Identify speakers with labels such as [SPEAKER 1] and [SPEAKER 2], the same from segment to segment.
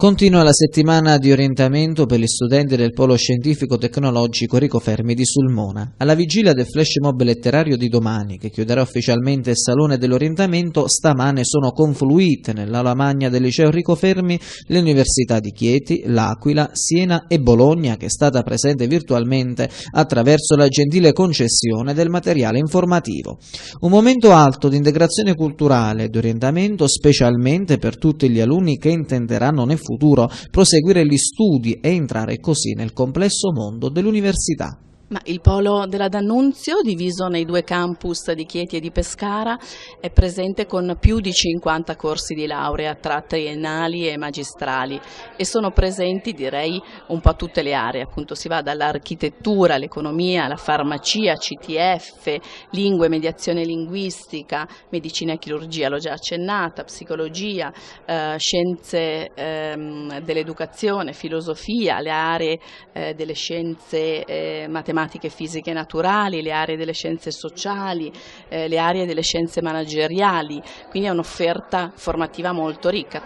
[SPEAKER 1] Continua la settimana di orientamento per gli studenti del Polo Scientifico Tecnologico Rico Fermi di Sulmona. Alla vigilia del flash mob letterario di domani, che chiuderà ufficialmente il Salone dell'Orientamento, stamane sono confluite nell'ala magna del Liceo Rico Fermi le università di Chieti, L'Aquila, Siena e Bologna, che è stata presente virtualmente attraverso la gentile concessione del materiale informativo. Un momento alto di integrazione culturale e di orientamento, specialmente per tutti gli alunni che intenderanno nel futuro futuro, proseguire gli studi e entrare così nel complesso mondo dell'università.
[SPEAKER 2] Ma il polo della D'Annunzio, diviso nei due campus di Chieti e di Pescara, è presente con più di 50 corsi di laurea tra triennali e magistrali e sono presenti direi un po' tutte le aree, appunto si va dall'architettura, all'economia, alla farmacia, CTF, lingue, mediazione linguistica, medicina e chirurgia, l'ho già accennata, psicologia, eh, scienze eh, dell'educazione, filosofia, le aree eh, delle scienze eh, matematiche tematiche fisiche naturali, le aree delle scienze sociali, eh, le aree delle scienze manageriali, quindi è un'offerta formativa molto ricca.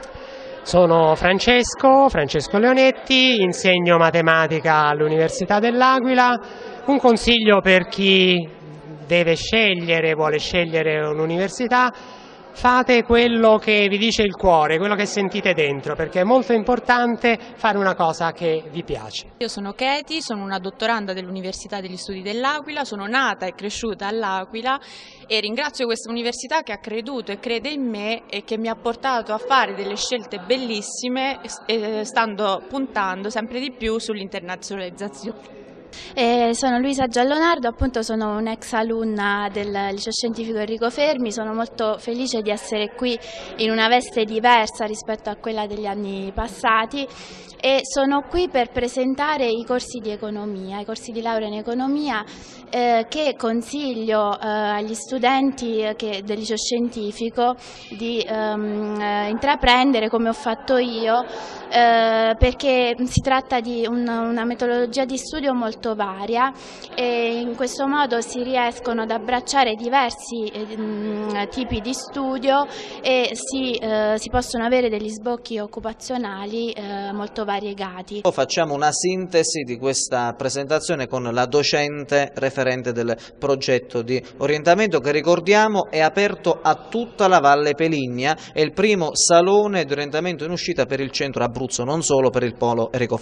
[SPEAKER 3] Sono Francesco, Francesco Leonetti, insegno matematica all'Università dell'Aquila. Un consiglio per chi deve scegliere, vuole scegliere un'università, fate quello che vi dice il cuore, quello che sentite dentro, perché è molto importante fare una cosa che vi piace. Io sono Katie, sono una dottoranda dell'Università degli Studi dell'Aquila, sono nata e cresciuta all'Aquila e ringrazio questa università che ha creduto e crede in me e che mi ha portato a fare delle scelte bellissime, eh, stando puntando sempre di più sull'internazionalizzazione. Eh, sono Luisa Giallonardo, appunto sono un'ex alunna del liceo scientifico Enrico Fermi, sono molto felice di essere qui in una veste diversa rispetto a quella degli anni passati e sono qui per presentare i corsi di economia, i corsi di laurea in economia eh, che consiglio eh, agli studenti eh, che, del liceo scientifico di ehm, eh, intraprendere come ho fatto io eh, perché si tratta di una, una metodologia di studio molto molto varia e in questo modo si riescono ad abbracciare diversi eh, tipi di studio e si, eh, si, possono avere degli sbocchi occupazionali eh, molto variegati.
[SPEAKER 1] Facciamo una sintesi di questa presentazione con la docente referente del progetto di orientamento che ricordiamo è aperto a tutta la Valle Peligna, è il primo salone di orientamento in uscita per il centro Abruzzo, non solo per il polo Enrico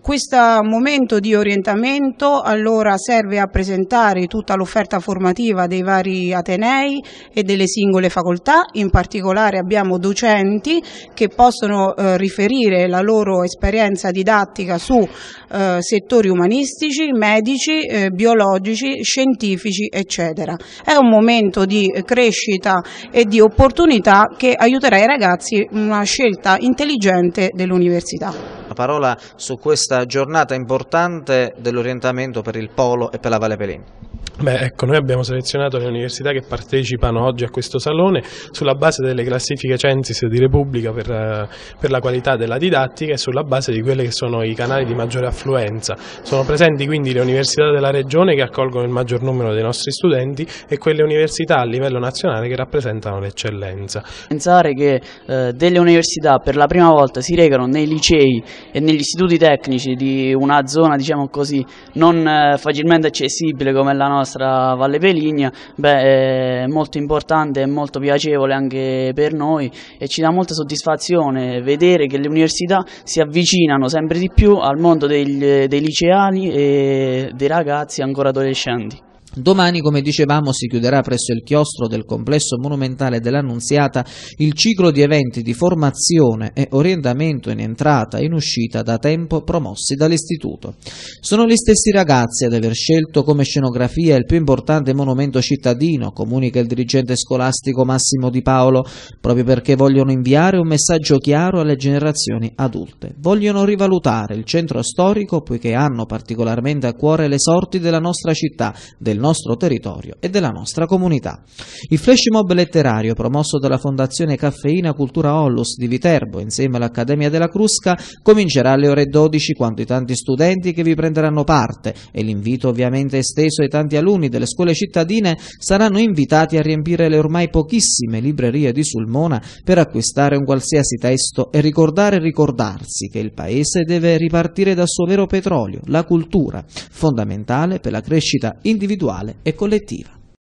[SPEAKER 2] Questo momento di orientamento orientamento allora serve a presentare tutta l'offerta formativa dei vari atenei e delle singole facoltà, in particolare abbiamo docenti che possono eh, riferire la loro esperienza didattica su eh, settori umanistici, medici, eh, biologici, scientifici eccetera. È un momento di crescita e di opportunità che aiuterà i ragazzi una scelta intelligente dell'università
[SPEAKER 1] parola su questa giornata importante dell'orientamento per il Polo e per la Valle Pelini.
[SPEAKER 3] Beh, ecco, noi abbiamo selezionato le università che partecipano oggi a questo salone sulla base delle classifiche Censis di Repubblica per, per, la qualità della didattica e sulla base di quelli che sono i canali di maggiore affluenza. Sono presenti quindi le università della regione che accolgono il maggior
[SPEAKER 2] numero dei nostri studenti e quelle università a livello nazionale che rappresentano l'eccellenza. Pensare che eh, delle università per la prima volta si recano nei licei e negli istituti tecnici di una zona diciamo così, non eh, facilmente accessibile come la nostra nostra Valle Peligna beh, è molto importante e molto piacevole anche per noi e ci dà molta soddisfazione vedere che le università si avvicinano sempre di più al mondo dei, dei liceali e dei ragazzi ancora adolescenti.
[SPEAKER 1] Domani, come dicevamo, si chiuderà presso il chiostro del complesso monumentale dell'Annunziata il ciclo di eventi di formazione e orientamento in entrata e in uscita da tempo promossi dall'Istituto. Sono gli stessi ragazzi ad aver scelto come scenografia il più importante monumento cittadino, comunica il dirigente scolastico Massimo Di Paolo, proprio perché vogliono inviare un messaggio chiaro alle generazioni adulte. Vogliono rivalutare il centro storico poiché hanno particolarmente a cuore le sorti della nostra città, del nostro territorio e della nostra comunità. Il flash mob letterario promosso dalla Fondazione Caffeina Cultura Ollus di Viterbo insieme all'Accademia della Crusca comincerà alle ore 12 quando i tanti studenti che vi prenderanno parte e l'invito ovviamente esteso ai tanti alunni delle scuole cittadine saranno invitati a riempire le ormai pochissime librerie di Sulmona per acquistare un qualsiasi testo e ricordare e ricordarsi che il paese deve ripartire dal suo vero petrolio, la cultura, fondamentale per la crescita individuale individuale e collettiva.